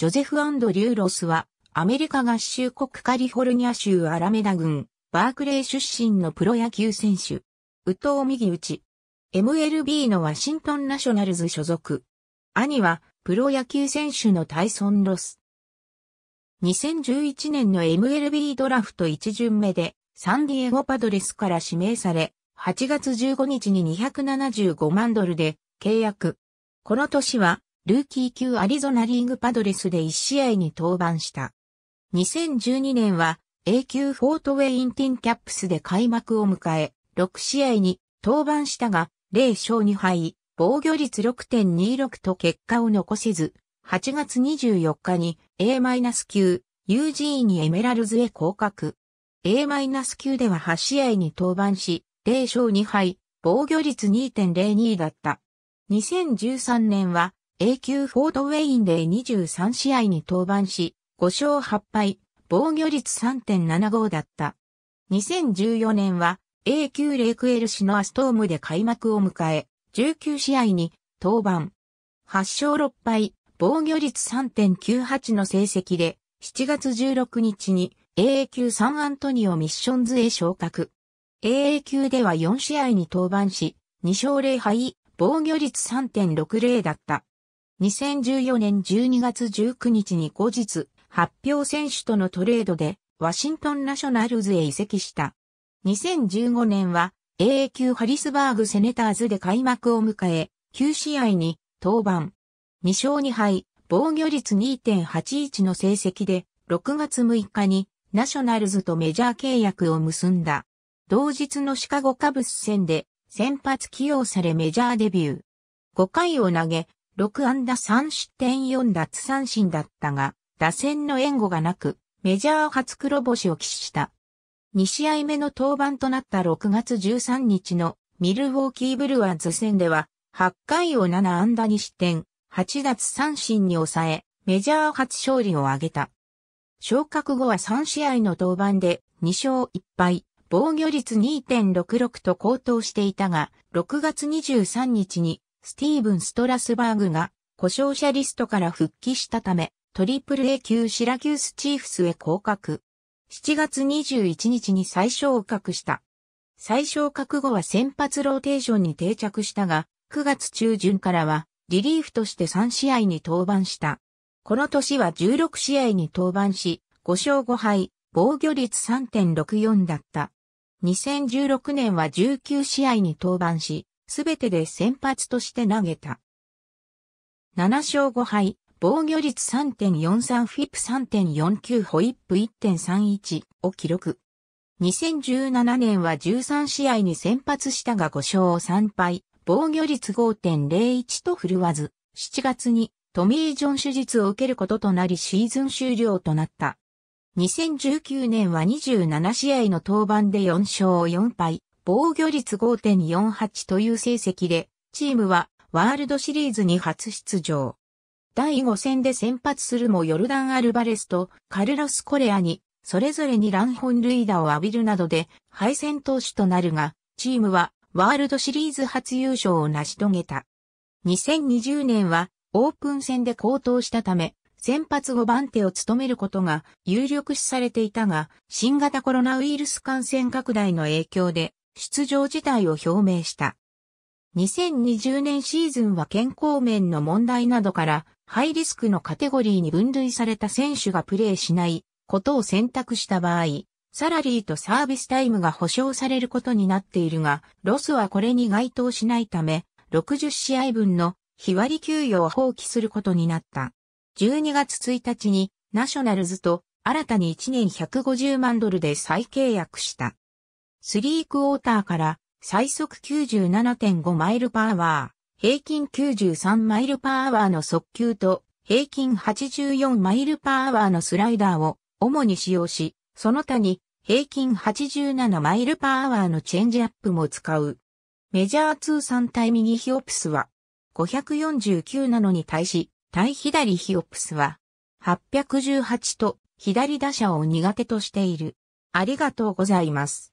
ジョゼフ・アンドリューロスは、アメリカ合衆国カリフォルニア州アラメダ郡、バークレー出身のプロ野球選手。宇藤右打ち。MLB のワシントンナショナルズ所属。兄は、プロ野球選手のタイソン・ロス。2011年の MLB ドラフト1巡目で、サンディエゴパドレスから指名され、8月15日に275万ドルで契約。この年はルーキー級アリゾナリーグパドレスで1試合に登板した。2012年は A 級フォートウェインティンキャップスで開幕を迎え、6試合に登板したが、0勝2敗、防御率6.26と結果を残せず、8月24日に A- 級 UG にエメラルズへ降格。A- 級では8試合に登板し、0勝2敗、防御率2.02だった。2013年は A 級フォードウェインで23試合に登板し、5勝8敗、防御率3.75だった。2014年は A 級レイクエルシのアストームで開幕を迎え、19試合に登板。8勝6敗、防御率3.98の成績で、7月16日に a 級サンアントニオミッションズへ昇格。AA 級では4試合に登板し、2勝0敗、防御率3.60だった。2014年12月19日に後日、発表選手とのトレードで、ワシントンナショナルズへ移籍した。2015年は、AA 級ハリスバーグセネターズで開幕を迎え、9試合に登板。2勝2敗、防御率2.81の成績で、6月6日にナショナルズとメジャー契約を結んだ。同日のシカゴカブス戦で先発起用されメジャーデビュー。5回を投げ、6安打3失点4奪三振だったが、打線の援護がなく、メジャー初黒星を喫した。2試合目の登板となった6月13日のミルウォーキーブルワーズ戦では、8回を7安打に失点、8奪三振に抑え、メジャー初勝利を挙げた。昇格後は3試合の登板で2勝1敗、防御率2.66と高騰していたが、6月23日にスティーブン・ストラスバーグが故障者リストから復帰したため、トリプル A 級シラキュースチーフスへ降格。7月21日に最小を格した。最昇格後は先発ローテーションに定着したが、9月中旬からはリリーフとして3試合に登板した。この年は16試合に登板し、5勝5敗、防御率3.64だった。2016年は19試合に登板し、すべてで先発として投げた。7勝5敗、防御率3.43フィップ3.49ホイップ1.31を記録。2017年は13試合に先発したが5勝3敗、防御率5.01と振るわず、7月にトミー・ジョン手術を受けることとなりシーズン終了となった。2019年は27試合の登板で4勝4敗、防御率5.48という成績で、チームはワールドシリーズに初出場。第5戦で先発するもヨルダン・アルバレスとカルロス・コレアに、それぞれに乱本塁打を浴びるなどで敗戦投手となるが、チームはワールドシリーズ初優勝を成し遂げた。2020年はオープン戦で高騰したため、先発5番手を務めることが有力視されていたが、新型コロナウイルス感染拡大の影響で出場自体を表明した。2020年シーズンは健康面の問題などからハイリスクのカテゴリーに分類された選手がプレーしないことを選択した場合、サラリーとサービスタイムが保証されることになっているが、ロスはこれに該当しないため、60試合分の日割り給与を放棄することになった。12月1日にナショナルズと新たに1年150万ドルで再契約した。スリークォーターから最速97.5マイルパワー、平均93マイルパーアワーの速球と平均84マイルパーアワーのスライダーを主に使用し、その他に平均87マイルパーアワーのチェンジアップも使う。メジャー通算対右ヒオプスは549なのに対し、対左ヒオプスは818と左打者を苦手としている。ありがとうございます。